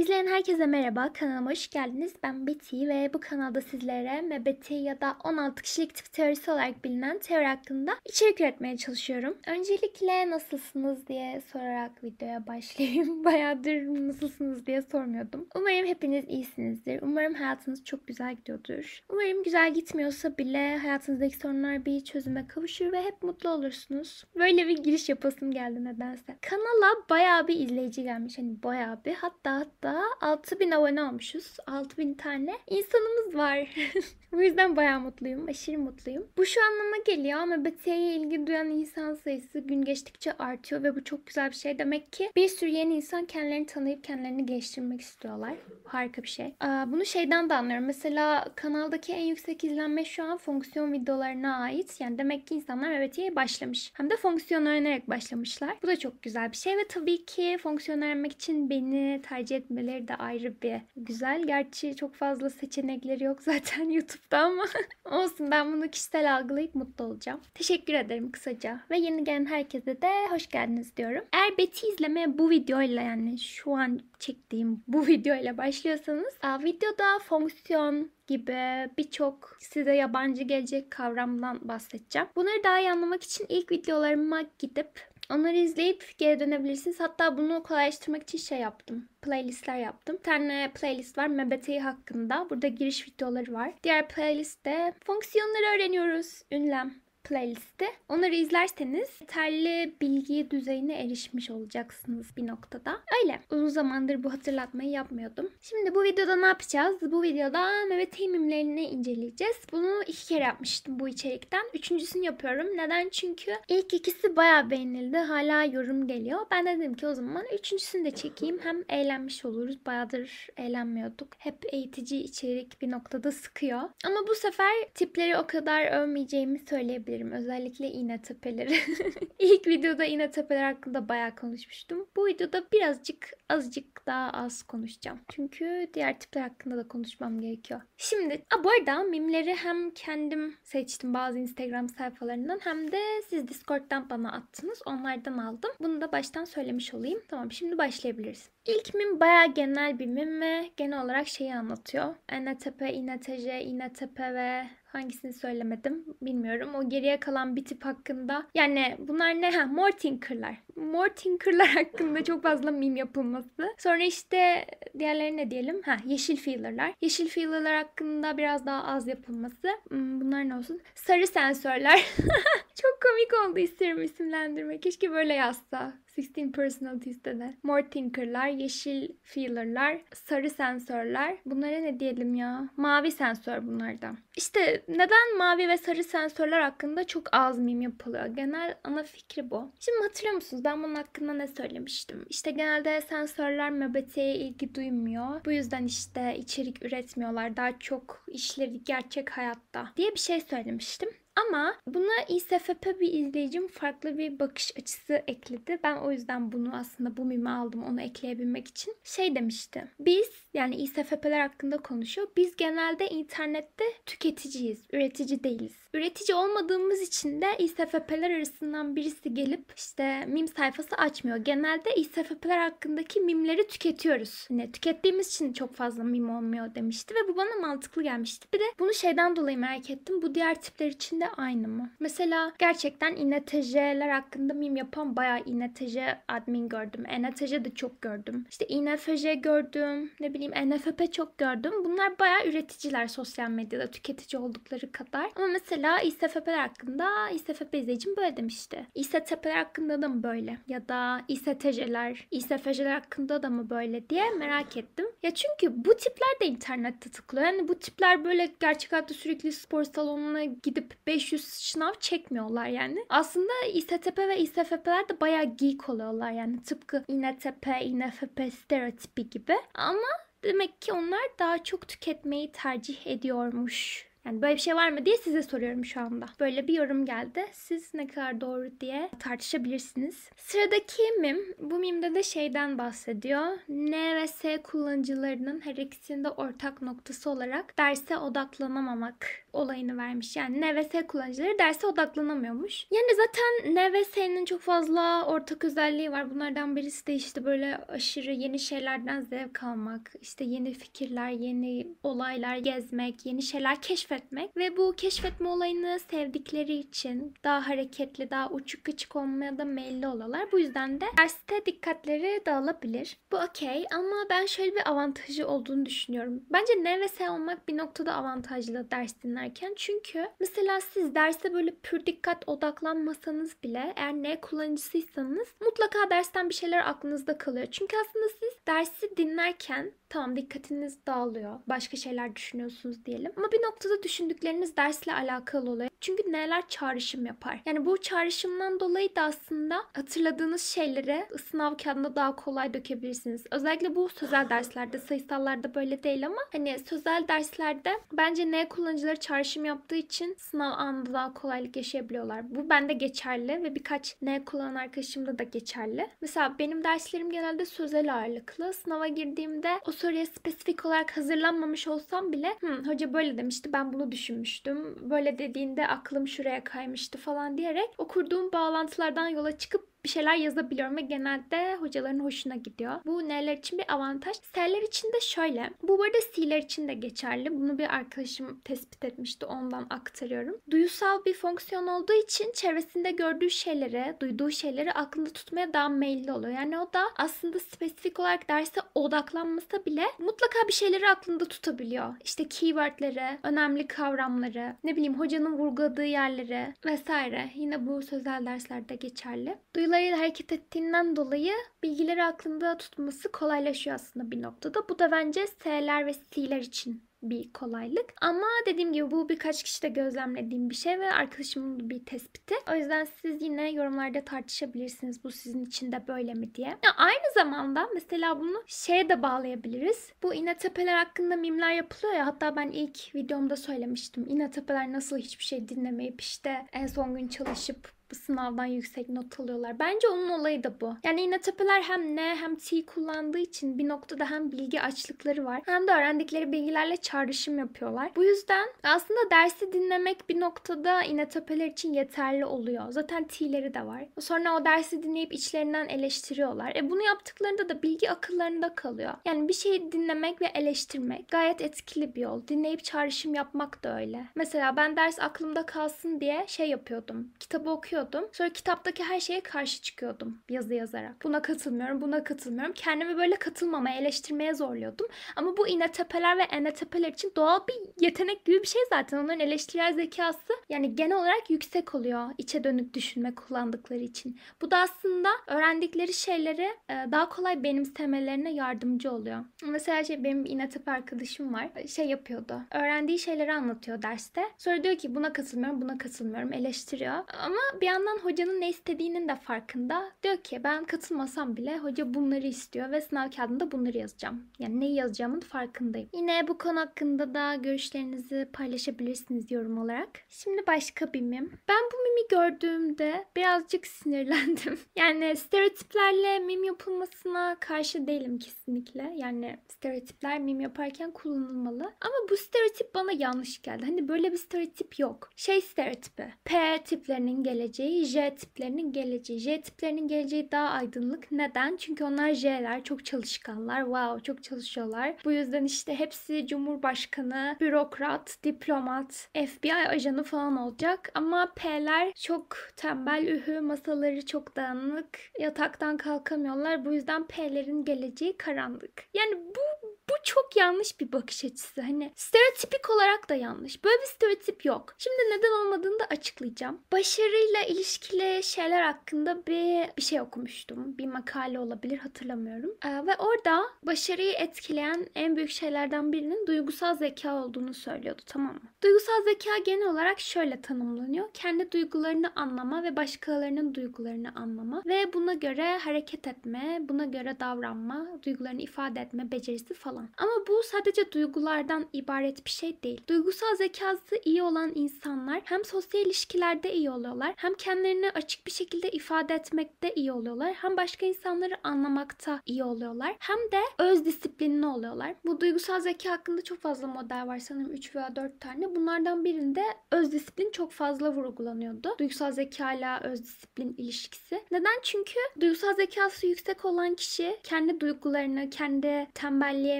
İzleyen herkese merhaba. Kanalıma hoş geldiniz. Ben Betty ve bu kanalda sizlere MBTI ya da 16 kişilik tip teorisi olarak bilinen teori hakkında içerik üretmeye çalışıyorum. Öncelikle nasılsınız diye sorarak videoya başlayayım. Bayağıdır nasılsınız diye sormuyordum. Umarım hepiniz iyisinizdir. Umarım hayatınız çok güzel gidiyordur. Umarım güzel gitmiyorsa bile hayatınızdaki sorunlar bir çözüme kavuşur ve hep mutlu olursunuz. Böyle bir giriş yapasım geldi nedense. Kanala bayağı bir izleyici gelmiş. Hani bayağı bir hatta hatta da 6000 abone olmuşuz. 6000 tane insanımız var. Bu yüzden bayağı mutluyum. Aşırı mutluyum. Bu şu anlama geliyor ama BT'ye ilgi duyan insan sayısı gün geçtikçe artıyor ve bu çok güzel bir şey. Demek ki bir sürü yeni insan kendilerini tanıyıp kendilerini geliştirmek istiyorlar. Harika bir şey. Bunu şeyden de anlıyorum. Mesela kanaldaki en yüksek izlenme şu an fonksiyon videolarına ait. Yani demek ki insanlar BT'ye başlamış. Hem de fonksiyon öğrenerek başlamışlar. Bu da çok güzel bir şey ve tabii ki fonksiyon öğrenmek için beni tercih et etmeleri de ayrı bir güzel. Gerçi çok fazla seçenekleri yok zaten YouTube'da ama olsun ben bunu kişisel algılayıp mutlu olacağım. Teşekkür ederim kısaca ve yeni gelen herkese de hoş geldiniz diyorum. Eğer Betty izlemeye bu videoyla yani şu an çektiğim bu videoyla başlıyorsanız videoda fonksiyon, gibi birçok size yabancı gelecek kavramdan bahsedeceğim. Bunları daha iyi anlamak için ilk videolarıma gidip Onları izleyip geri dönebilirsiniz. Hatta bunu kolaylaştırmak için şey yaptım. Playlistler yaptım. Bir tane playlist var MBTI hakkında. Burada giriş videoları var. Diğer playlistte fonksiyonları öğreniyoruz. Ünlem playlisti. Onları izlerseniz yeterli bilgi düzeyine erişmiş olacaksınız bir noktada. Öyle. Uzun zamandır bu hatırlatmayı yapmıyordum. Şimdi bu videoda ne yapacağız? Bu videoda Mehmet Temimlerini inceleyeceğiz. Bunu iki kere yapmıştım bu içerikten. Üçüncüsünü yapıyorum. Neden? Çünkü ilk ikisi baya beğenildi. Hala yorum geliyor. Ben de dedim ki o zaman üçüncüsünü de çekeyim. Hem eğlenmiş oluruz. Bayağıdır eğlenmiyorduk. Hep eğitici içerik bir noktada sıkıyor. Ama bu sefer tipleri o kadar övmeyeceğimi söyleyebilirim diyebilirim. Özellikle iğne tepeleri. İlk videoda iğne tepeler hakkında bayağı konuşmuştum. Bu videoda birazcık azıcık daha az konuşacağım. Çünkü diğer tipler hakkında da konuşmam gerekiyor. Şimdi a, bu arada mimleri hem kendim seçtim bazı Instagram sayfalarından hem de siz Discord'dan bana attınız. Onlardan aldım. Bunu da baştan söylemiş olayım. Tamam şimdi başlayabiliriz. İlk mim bayağı genel bir mim ve genel olarak şeyi anlatıyor. Enetepe, İneteje, İnetepe ve Hangisini söylemedim bilmiyorum. O geriye kalan bir tip hakkında. Yani bunlar ne? Ha, Mortinker'lar. Mortinker'lar hakkında çok fazla mim yapılması. Sonra işte diğerleri ne diyelim? Ha, yeşil feeler'lar. Yeşil feeler'lar hakkında biraz daha az yapılması. Hmm, bunlar ne olsun? Sarı sensörler. çok komik oldu isterim isimlendirme. Keşke böyle yazsa. 16 Personalities'te de. More Thinker'lar, yeşil feeler'lar, sarı sensörler. Bunlara ne diyelim ya? Mavi sensör bunlardan. İşte neden mavi ve sarı sensörler hakkında çok az mim yapılıyor? Genel ana fikri bu. Şimdi hatırlıyor musunuz? Ben bunun hakkında ne söylemiştim? İşte genelde sensörler möbeteye ilgi duymuyor. Bu yüzden işte içerik üretmiyorlar. Daha çok işleri gerçek hayatta diye bir şey söylemiştim. Ama buna İSFP bir izleyicim farklı bir bakış açısı ekledi. Ben o yüzden bunu aslında bu mimi aldım onu ekleyebilmek için. Şey demişti. Biz yani İSFP'ler hakkında konuşuyor. Biz genelde internette tüketiciyiz, üretici değiliz. Üretici olmadığımız için de İSFP'ler arasından birisi gelip işte mim sayfası açmıyor. Genelde İSFP'ler hakkındaki mimleri tüketiyoruz. Yani tükettiğimiz için çok fazla mim olmuyor demişti ve bu bana mantıklı gelmişti. Bir de bunu şeyden dolayı merak ettim. Bu diğer tipler için de aynı mı? Mesela gerçekten INTJ'ler hakkında meme yapan bayağı INTJ admin gördüm. ENTJ de çok gördüm. İşte INFJ gördüm. Ne bileyim NFP çok gördüm. Bunlar bayağı üreticiler sosyal medyada tüketici oldukları kadar. Ama mesela ISFP'ler hakkında ISFP izleyicim böyle demişti. ISTP'ler hakkında da mı böyle? Ya da ISTJ'ler, ISFJ'ler hakkında da mı böyle diye merak ettim. Ya çünkü bu tipler de internette tıklıyor. Yani bu tipler böyle gerçek hayatta sürekli spor salonuna gidip 500 sınav çekmiyorlar yani. Aslında İSTP ve İSFP'ler de bayağı geek oluyorlar yani. Tıpkı İNTP, İNFP stereotipi gibi. Ama demek ki onlar daha çok tüketmeyi tercih ediyormuş yani böyle bir şey var mı diye size soruyorum şu anda. Böyle bir yorum geldi. Siz ne kadar doğru diye tartışabilirsiniz. Sıradaki mim. Bu mimde de şeyden bahsediyor. N ve S kullanıcılarının her ikisinde ortak noktası olarak derse odaklanamamak olayını vermiş. Yani NVS kullanıcıları derse odaklanamıyormuş. Yani zaten NVS'nin çok fazla ortak özelliği var. Bunlardan birisi de işte böyle aşırı yeni şeylerden zevk almak, işte yeni fikirler, yeni olaylar gezmek, yeni şeyler keşfetmek ve bu keşfetme olayını sevdikleri için daha hareketli, daha uçuk açık olmaya da meyilli olalar. Bu yüzden de derste dikkatleri dağılabilir. Bu okey ama ben şöyle bir avantajı olduğunu düşünüyorum. Bence NVS olmak bir noktada avantajlı dersinden dinlerken. Çünkü mesela siz derse böyle pür dikkat odaklanmasanız bile eğer ne kullanıcısıysanız mutlaka dersten bir şeyler aklınızda kalıyor. Çünkü aslında siz dersi dinlerken tamam dikkatiniz dağılıyor. Başka şeyler düşünüyorsunuz diyelim. Ama bir noktada düşündükleriniz dersle alakalı oluyor. Çünkü neler çağrışım yapar. Yani bu çağrışımdan dolayı da aslında hatırladığınız şeylere sınav kağıdına daha kolay dökebilirsiniz. Özellikle bu sözel derslerde, sayısallarda böyle değil ama hani sözel derslerde bence ne kullanıcıları çağrışım yaptığı için sınav anında daha kolaylık yaşayabiliyorlar. Bu bende geçerli ve birkaç ne kullanan arkadaşımda da geçerli. Mesela benim derslerim genelde sözel ağırlıklı. Sınava girdiğimde o soruya spesifik olarak hazırlanmamış olsam bile Hı, hoca böyle demişti ben bunu düşünmüştüm. Böyle dediğinde aklım şuraya kaymıştı falan diyerek o bağlantılardan yola çıkıp bir şeyler yazabiliyorum ve genelde hocaların hoşuna gidiyor. Bu neler için bir avantaj. S'ler için de şöyle. Bu burada C'ler için de geçerli. Bunu bir arkadaşım tespit etmişti. Ondan aktarıyorum. Duyusal bir fonksiyon olduğu için çevresinde gördüğü şeyleri, duyduğu şeyleri aklında tutmaya daha meyilli oluyor. Yani o da aslında spesifik olarak derse odaklanmasa bile mutlaka bir şeyleri aklında tutabiliyor. İşte keywordleri, önemli kavramları, ne bileyim hocanın vurguladığı yerleri vesaire. Yine bu sözel derslerde geçerli. Duyulan duygularıyla hareket ettiğinden dolayı bilgileri aklında tutması kolaylaşıyor aslında bir noktada. Bu da bence S'ler ve C'ler için bir kolaylık. Ama dediğim gibi bu birkaç kişi de gözlemlediğim bir şey ve arkadaşımın bir tespiti. O yüzden siz yine yorumlarda tartışabilirsiniz bu sizin için de böyle mi diye. Ya aynı zamanda mesela bunu şeye de bağlayabiliriz. Bu İnetepeler hakkında mimler yapılıyor ya hatta ben ilk videomda söylemiştim. İnetepeler nasıl hiçbir şey dinlemeyip işte en son gün çalışıp bu sınavdan yüksek not alıyorlar. Bence onun olayı da bu. Yani yine hem N hem T kullandığı için bir noktada hem bilgi açlıkları var hem de öğrendikleri bilgilerle çağrışım yapıyorlar. Bu yüzden aslında dersi dinlemek bir noktada yine için yeterli oluyor. Zaten T'leri de var. Sonra o dersi dinleyip içlerinden eleştiriyorlar. E bunu yaptıklarında da bilgi akıllarında kalıyor. Yani bir şeyi dinlemek ve eleştirmek gayet etkili bir yol. Dinleyip çağrışım yapmak da öyle. Mesela ben ders aklımda kalsın diye şey yapıyordum. Kitabı okuyordum yazıyordum. Sonra kitaptaki her şeye karşı çıkıyordum yazı yazarak. Buna katılmıyorum, buna katılmıyorum. Kendimi böyle katılmamaya, eleştirmeye zorluyordum. Ama bu inetepeler ve enetepeler için doğal bir yetenek gibi bir şey zaten. Onların eleştirel zekası yani genel olarak yüksek oluyor içe dönük düşünme kullandıkları için. Bu da aslında öğrendikleri şeyleri e, daha kolay benimsemelerine yardımcı oluyor. Mesela şey benim bir arkadaşım var. Şey yapıyordu. Öğrendiği şeyleri anlatıyor derste. Sonra diyor ki buna katılmıyorum, buna katılmıyorum. Eleştiriyor. Ama bir yandan hocanın ne istediğinin de farkında. Diyor ki ben katılmasam bile hoca bunları istiyor ve sınav kağıdında bunları yazacağım. Yani neyi yazacağımın farkındayım. Yine bu konu hakkında da görüşlerinizi paylaşabilirsiniz yorum olarak. Şimdi başka bir mim. Ben bu mimi gördüğümde birazcık sinirlendim. Yani stereotiplerle mim yapılmasına karşı değilim kesinlikle. Yani stereotipler mim yaparken kullanılmalı. Ama bu stereotip bana yanlış geldi. Hani böyle bir stereotip yok. Şey stereotipi. P tiplerinin geleceği geleceği, J tiplerinin geleceği. J tiplerinin geleceği daha aydınlık. Neden? Çünkü onlar J'ler, çok çalışkanlar. Wow, çok çalışıyorlar. Bu yüzden işte hepsi cumhurbaşkanı, bürokrat, diplomat, FBI ajanı falan olacak. Ama P'ler çok tembel, ühü, masaları çok dağınık, yataktan kalkamıyorlar. Bu yüzden P'lerin geleceği karanlık. Yani bu bu çok yanlış bir bakış açısı. Hani stereotipik olarak da yanlış. Böyle bir stereotip yok. Şimdi neden olmadığını da açıklayacağım. Başarıyla ilişkili şeyler hakkında bir, bir şey okumuştum. Bir makale olabilir hatırlamıyorum. Ee, ve orada başarıyı etkileyen en büyük şeylerden birinin duygusal zeka olduğunu söylüyordu tamam mı? Duygusal zeka genel olarak şöyle tanımlanıyor. Kendi duygularını anlama ve başkalarının duygularını anlama ve buna göre hareket etme, buna göre davranma, duygularını ifade etme becerisi falan olan. Ama bu sadece duygulardan ibaret bir şey değil. Duygusal zekası iyi olan insanlar hem sosyal ilişkilerde iyi oluyorlar, hem kendilerini açık bir şekilde ifade etmekte iyi oluyorlar, hem başka insanları anlamakta iyi oluyorlar, hem de öz disiplinli oluyorlar. Bu duygusal zeka hakkında çok fazla model var sanırım 3 veya 4 tane. Bunlardan birinde öz disiplin çok fazla vurgulanıyordu. Duygusal zeka ile öz disiplin ilişkisi. Neden? Çünkü duygusal zekası yüksek olan kişi kendi duygularını, kendi tembelliğe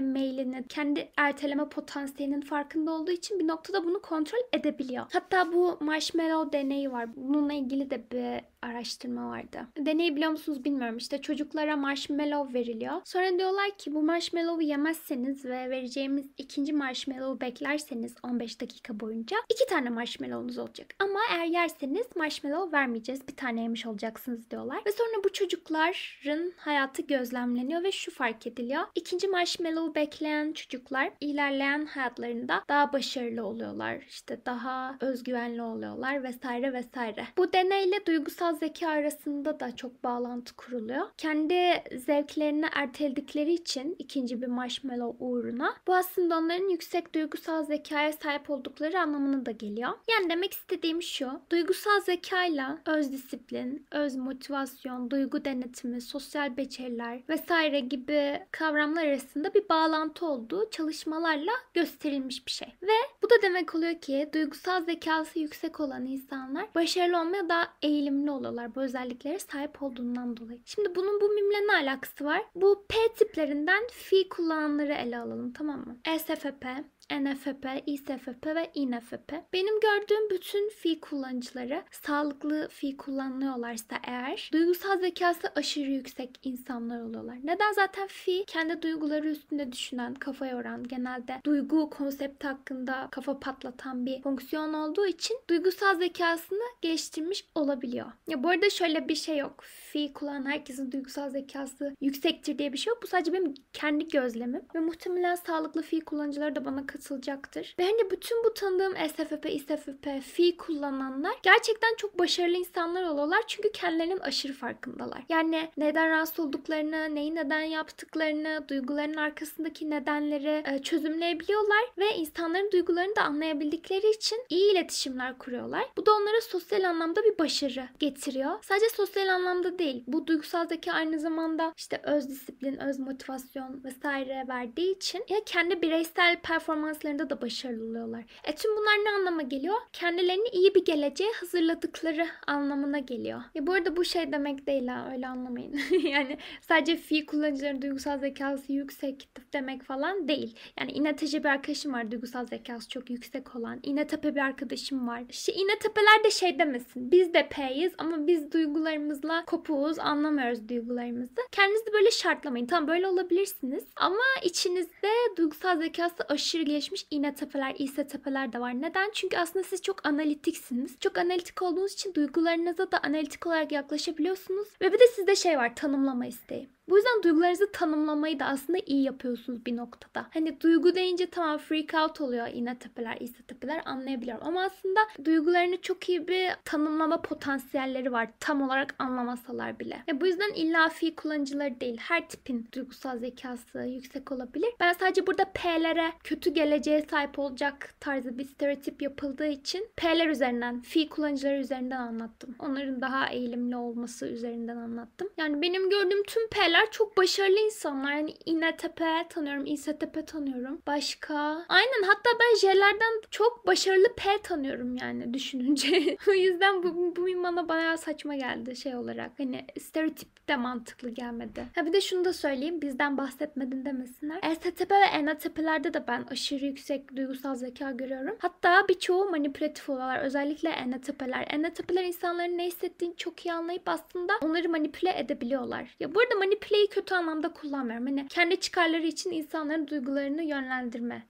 ertelenmeylinin, kendi erteleme potansiyelinin farkında olduğu için bir noktada bunu kontrol edebiliyor. Hatta bu marshmallow deneyi var. Bununla ilgili de bir araştırma vardı. Deneyi biliyor musunuz bilmiyorum. İşte çocuklara marshmallow veriliyor. Sonra diyorlar ki bu marshmallow'u yemezseniz ve vereceğimiz ikinci marshmallow'u beklerseniz 15 dakika boyunca iki tane marshmallow'unuz olacak. Ama eğer yerseniz marshmallow vermeyeceğiz. Bir tane yemiş olacaksınız diyorlar. Ve sonra bu çocukların hayatı gözlemleniyor ve şu fark ediliyor. İkinci marshmallow bu bekleyen çocuklar ilerleyen hayatlarında daha başarılı oluyorlar. İşte daha özgüvenli oluyorlar vesaire vesaire. Bu deneyle duygusal zeka arasında da çok bağlantı kuruluyor. Kendi zevklerini erteledikleri için ikinci bir marshmallow uğruna bu aslında onların yüksek duygusal zekaya sahip oldukları anlamına da geliyor. Yani demek istediğim şu. Duygusal zekayla öz disiplin, öz motivasyon, duygu denetimi, sosyal beceriler vesaire gibi kavramlar arasında bir bağ bağlantı olduğu çalışmalarla gösterilmiş bir şey. Ve bu da demek oluyor ki duygusal zekası yüksek olan insanlar başarılı olmaya daha eğilimli oluyorlar bu özelliklere sahip olduğundan dolayı. Şimdi bunun bu mimle ne alakası var? Bu P tiplerinden fi kullananları ele alalım tamam mı? ESFP, NFP, ISFP ve INFP. Benim gördüğüm bütün fi kullanıcıları sağlıklı fi kullanıyorlarsa eğer duygusal zekası aşırı yüksek insanlar oluyorlar. Neden zaten fi kendi duyguları üstünde düşünen, kafa yoran, genelde duygu konsepti hakkında kafa patlatan bir fonksiyon olduğu için duygusal zekasını geliştirmiş olabiliyor. Ya bu arada şöyle bir şey yok. Fi kullanan herkesin duygusal zekası yüksektir diye bir şey yok. Bu sadece benim kendi gözlemim ve muhtemelen sağlıklı fi kullanıcıları da bana katılacaktır. Ve hani bütün bu tanıdığım SFP, İSFP, fi kullananlar gerçekten çok başarılı insanlar oluyorlar. Çünkü kendilerinin aşırı farkındalar. Yani neden rahatsız olduklarını, neyi neden yaptıklarını, duyguların arkasındaki nedenleri e, çözümleyebiliyorlar ve insanların duygularını da anlayabildikleri için iyi iletişimler kuruyorlar. Bu da onlara sosyal anlamda bir başarı getiriyor. Sadece sosyal anlamda değil. Bu duygusal zeka aynı zamanda işte öz disiplin, öz motivasyon vesaire verdiği için ya kendi bireysel performans performanslarında da başarılı oluyorlar. E tüm bunlar ne anlama geliyor? Kendilerini iyi bir geleceğe hazırladıkları anlamına geliyor. Ya e, bu arada bu şey demek değil ha öyle anlamayın. yani sadece fi kullanıcıların duygusal zekası yüksek demek falan değil. Yani İnetepe bir arkadaşım var duygusal zekası çok yüksek olan. İnetepe bir arkadaşım var. İşte İnetepeler de şey demesin. Biz de P'yiz ama biz duygularımızla kopuğuz anlamıyoruz duygularımızı. Kendinizi böyle şartlamayın. Tam böyle olabilirsiniz ama içinizde duygusal zekası aşırı birleşmiş iğne tepeler, ise tepeler de var. Neden? Çünkü aslında siz çok analitiksiniz. Çok analitik olduğunuz için duygularınıza da analitik olarak yaklaşabiliyorsunuz. Ve bir de sizde şey var tanımlama isteği. Bu yüzden duygularınızı tanımlamayı da aslında iyi yapıyorsunuz bir noktada. Hani duygu deyince tamam freak out oluyor yine tepeler, ise tepeler anlayabiliyorum. Ama aslında duygularını çok iyi bir tanımlama potansiyelleri var tam olarak anlamasalar bile. Ya e, bu yüzden illa fi kullanıcıları değil her tipin duygusal zekası yüksek olabilir. Ben sadece burada P'lere kötü geleceğe sahip olacak tarzı bir stereotip yapıldığı için P'ler üzerinden, fi kullanıcıları üzerinden anlattım. Onların daha eğilimli olması üzerinden anlattım. Yani benim gördüğüm tüm P'ler aileler çok başarılı insanlar. Yani İneltepe tanıyorum, İnsetepe tanıyorum. Başka? Aynen hatta ben J'lerden çok başarılı P tanıyorum yani düşününce. o yüzden bu, bu bana bayağı saçma geldi şey olarak. Hani stereotip de mantıklı gelmedi. Ha bir de şunu da söyleyeyim. Bizden bahsetmedin demesinler. STP ve NATP'lerde de ben aşırı yüksek duygusal zeka görüyorum. Hatta birçoğu manipülatif oluyorlar. Özellikle NATP'ler. NATP'ler insanların ne hissettiğini çok iyi anlayıp aslında onları manipüle edebiliyorlar. Ya burada manipüle Kötüleyi kötü anlamda kullanmıyorum. Hani kendi çıkarları için insanların duygularını yönlendirme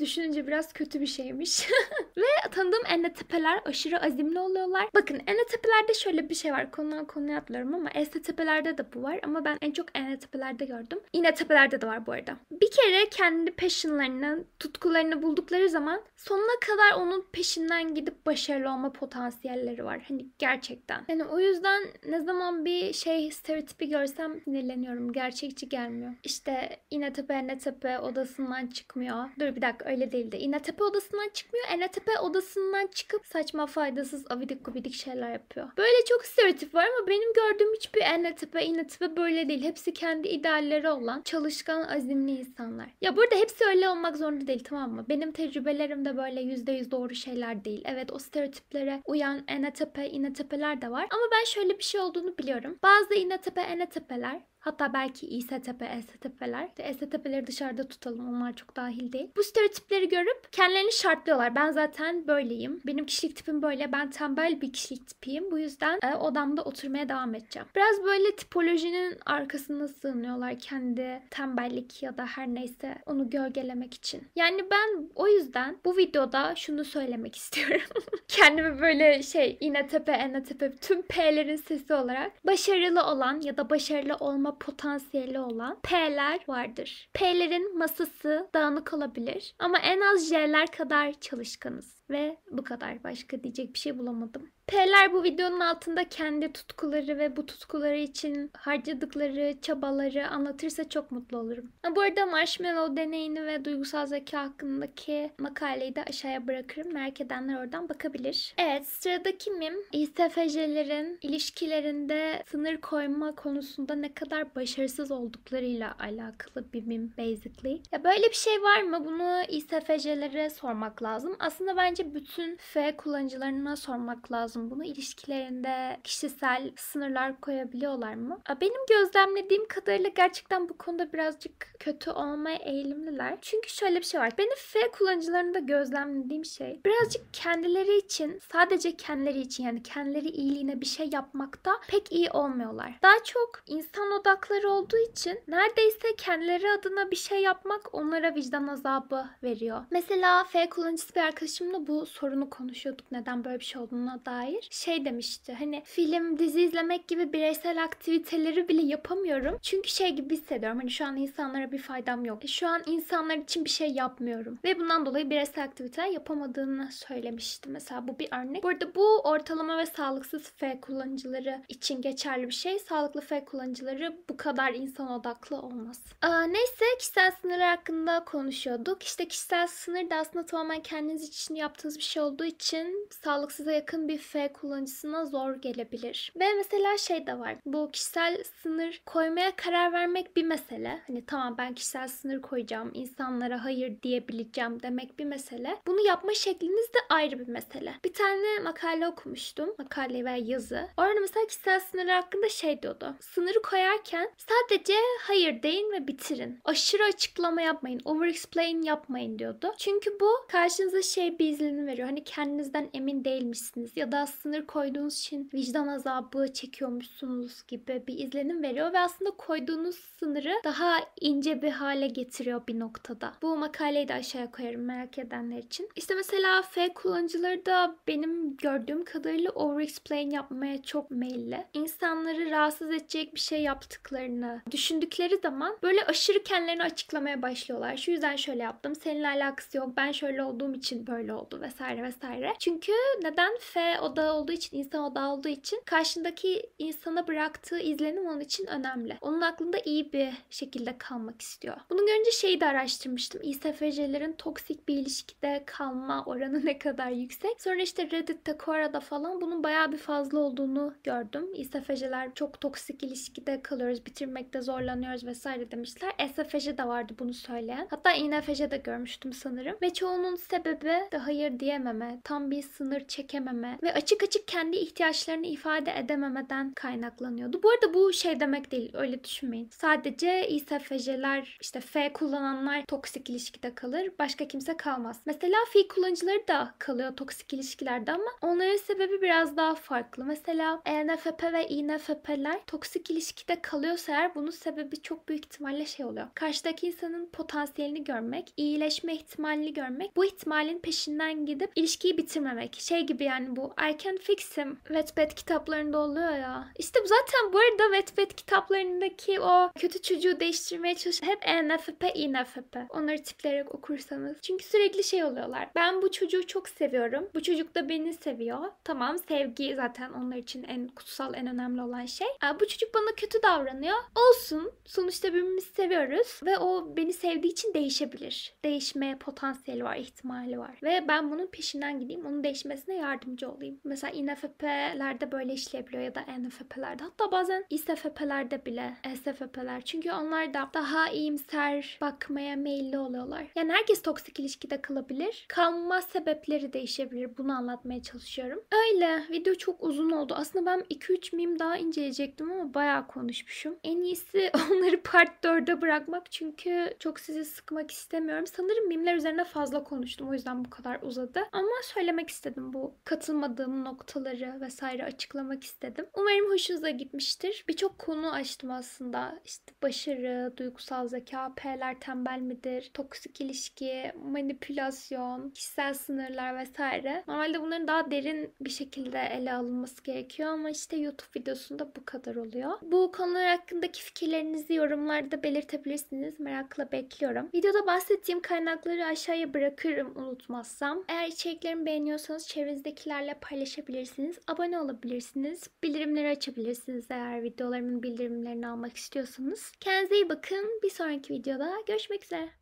Düşününce biraz kötü bir şeymiş. Ve tanıdığım enletepeler aşırı azimli oluyorlar. Bakın enletepelerde şöyle bir şey var. Konudan konuya atlıyorum ama estetepelerde de bu var. Ama ben en çok enletepelerde gördüm. Yine tepelerde de var bu arada. Bir kere kendi passionlarını, tutkularını buldukları zaman sonuna kadar onun peşinden gidip başarılı olma potansiyelleri var. Hani gerçekten. Yani o yüzden ne zaman bir şey stereotipi görsem sinirleniyorum. Gerçekçi gelmiyor. İşte inetepe enetepe odasından çıkmıyor. Dur bir dakika öyle değildi. İnatepe odasından çıkmıyor. Enatepe odasından çıkıp saçma faydasız avidik gubidik şeyler yapıyor. Böyle çok stereotip var ama benim gördüğüm hiçbir Enatepe, İnatepe böyle değil. Hepsi kendi idealleri olan çalışkan, azimli insanlar. Ya burada hepsi öyle olmak zorunda değil tamam mı? Benim tecrübelerim de böyle %100 doğru şeyler değil. Evet o stereotiplere uyan Enatepe, İnatepeler de var. Ama ben şöyle bir şey olduğunu biliyorum. Bazı İnatepe, Enatepeler Hatta belki İSTP, STP'ler. İşte STP'leri dışarıda tutalım onlar çok dahil değil. Bu stereotip tipleri görüp kendilerini şartlıyorlar. Ben zaten böyleyim. Benim kişilik tipim böyle. Ben tembel bir kişilik tipiyim. Bu yüzden e, odamda oturmaya devam edeceğim. Biraz böyle tipolojinin arkasına sığınıyorlar kendi tembellik ya da her neyse onu gölgelemek için. Yani ben o yüzden bu videoda şunu söylemek istiyorum. Kendimi böyle şey İnetepe, Enetepe tüm P'lerin sesi olarak başarılı olan ya da başarılı olma potansiyeli olan P'ler vardır. P'lerin masası dağınık olabilir. Ama en az jeller kadar çalışkanız ve bu kadar başka diyecek bir şey bulamadım. P'ler bu videonun altında kendi tutkuları ve bu tutkuları için harcadıkları çabaları anlatırsa çok mutlu olurum. Ha, bu arada marshmallow deneyini ve duygusal zeka hakkındaki makaleyi de aşağıya bırakırım. Merak edenler oradan bakabilir. Evet sıradaki mim İSFJ'lerin ilişkilerinde sınır koyma konusunda ne kadar başarısız olduklarıyla alakalı bir mim basically. Ya böyle bir şey var mı? Bunu İSFJ'lere sormak lazım. Aslında bence bütün F kullanıcılarına sormak lazım musun bunu? ilişkilerinde kişisel sınırlar koyabiliyorlar mı? Benim gözlemlediğim kadarıyla gerçekten bu konuda birazcık kötü olmaya eğilimliler. Çünkü şöyle bir şey var. Benim F kullanıcılarında gözlemlediğim şey birazcık kendileri için sadece kendileri için yani kendileri iyiliğine bir şey yapmakta pek iyi olmuyorlar. Daha çok insan odakları olduğu için neredeyse kendileri adına bir şey yapmak onlara vicdan azabı veriyor. Mesela F kullanıcısı bir arkadaşımla bu sorunu konuşuyorduk. Neden böyle bir şey olduğuna dair dair şey demişti. Hani film, dizi izlemek gibi bireysel aktiviteleri bile yapamıyorum. Çünkü şey gibi hissediyorum. Hani şu an insanlara bir faydam yok. E, şu an insanlar için bir şey yapmıyorum. Ve bundan dolayı bireysel aktivite yapamadığını söylemişti. Mesela bu bir örnek. Burada bu ortalama ve sağlıksız F kullanıcıları için geçerli bir şey. Sağlıklı F kullanıcıları bu kadar insan odaklı olmaz. Ee, neyse kişisel sınırlar hakkında konuşuyorduk. İşte kişisel sınır da aslında tamamen kendiniz için yaptığınız bir şey olduğu için sağlıksıza yakın bir F kullanıcısına zor gelebilir. Ve mesela şey de var. Bu kişisel sınır koymaya karar vermek bir mesele. Hani tamam ben kişisel sınır koyacağım, insanlara hayır diyebileceğim demek bir mesele. Bunu yapma şekliniz de ayrı bir mesele. Bir tane makale okumuştum. Makale veya yazı. Orada mesela kişisel sınır hakkında şey diyordu. Sınırı koyarken sadece hayır deyin ve bitirin. Aşırı açıklama yapmayın. Over explain yapmayın diyordu. Çünkü bu karşınıza şey bir izlenimi veriyor. Hani kendinizden emin değilmişsiniz ya da da sınır koyduğunuz için vicdan azabı çekiyormuşsunuz gibi bir izlenim veriyor ve aslında koyduğunuz sınırı daha ince bir hale getiriyor bir noktada. Bu makaleyi de aşağıya koyarım merak edenler için. İşte mesela F kullanıcıları da benim gördüğüm kadarıyla overexplain yapmaya çok meyilli. İnsanları rahatsız edecek bir şey yaptıklarını düşündükleri zaman böyle aşırı kendilerini açıklamaya başlıyorlar. Şu yüzden şöyle yaptım, seninle alakası yok, ben şöyle olduğum için böyle oldu vesaire vesaire. Çünkü neden F o odağı olduğu için, insan odağı olduğu için karşındaki insana bıraktığı izlenim onun için önemli. Onun aklında iyi bir şekilde kalmak istiyor. Bunun önce şeyi de araştırmıştım. İSFJ'lerin toksik bir ilişkide kalma oranı ne kadar yüksek. Sonra işte Reddit'te, Quora'da falan bunun bayağı bir fazla olduğunu gördüm. İSFJ'ler çok toksik ilişkide kalıyoruz, bitirmekte zorlanıyoruz vesaire demişler. SFJ de vardı bunu söyleyen. Hatta INFJ de görmüştüm sanırım. Ve çoğunun sebebi de hayır diyememe, tam bir sınır çekememe ve açık açık kendi ihtiyaçlarını ifade edememeden kaynaklanıyordu. Bu arada bu şey demek değil öyle düşünmeyin. Sadece İSFJ'ler işte F kullananlar toksik ilişkide kalır. Başka kimse kalmaz. Mesela f kullanıcıları da kalıyor toksik ilişkilerde ama onların sebebi biraz daha farklı. Mesela ENFP ve INFP'ler toksik ilişkide kalıyorsa eğer bunun sebebi çok büyük ihtimalle şey oluyor. Karşıdaki insanın potansiyelini görmek, iyileşme ihtimalini görmek, bu ihtimalin peşinden gidip ilişkiyi bitirmemek. Şey gibi yani bu erken fixim. Wattpad kitaplarında oluyor ya. İşte zaten bu arada Wattpad kitaplarındaki o kötü çocuğu değiştirmeye çalışan hep ENFP, INFP. Onları tipleyerek okursanız. Çünkü sürekli şey oluyorlar. Ben bu çocuğu çok seviyorum. Bu çocuk da beni seviyor. Tamam sevgi zaten onlar için en kutsal, en önemli olan şey. Bu çocuk bana kötü davranıyor. Olsun. Sonuçta birbirimizi seviyoruz. Ve o beni sevdiği için değişebilir. Değişme potansiyeli var, ihtimali var. Ve ben bunun peşinden gideyim. Onun değişmesine yardımcı olayım. Mesela INFP'lerde böyle işleyebiliyor ya da ENFP'lerde. Hatta bazen ISFP'lerde bile e SFP'ler. Çünkü onlar da daha iyimser bakmaya meyilli oluyorlar. Yani herkes toksik ilişkide kalabilir. Kalma sebepleri değişebilir. Bunu anlatmaya çalışıyorum. Öyle. Video çok uzun oldu. Aslında ben 2-3 mim daha inceleyecektim ama bayağı konuşmuşum. En iyisi onları part 4'e bırakmak çünkü çok sizi sıkmak istemiyorum. Sanırım mimler üzerine fazla konuştum. O yüzden bu kadar uzadı. Ama söylemek istedim bu katılmadığım kullandığım noktaları vesaire açıklamak istedim. Umarım hoşunuza gitmiştir. Birçok konu açtım aslında. İşte başarı, duygusal zeka, P'ler tembel midir, toksik ilişki, manipülasyon, kişisel sınırlar vesaire. Normalde bunların daha derin bir şekilde ele alınması gerekiyor ama işte YouTube videosunda bu kadar oluyor. Bu konular hakkındaki fikirlerinizi yorumlarda belirtebilirsiniz. Merakla bekliyorum. Videoda bahsettiğim kaynakları aşağıya bırakırım unutmazsam. Eğer içeriklerimi beğeniyorsanız çevrenizdekilerle paylaşın paylaşabilirsiniz, abone olabilirsiniz, bildirimleri açabilirsiniz eğer videolarımın bildirimlerini almak istiyorsanız. Kendinize iyi bakın. Bir sonraki videoda görüşmek üzere.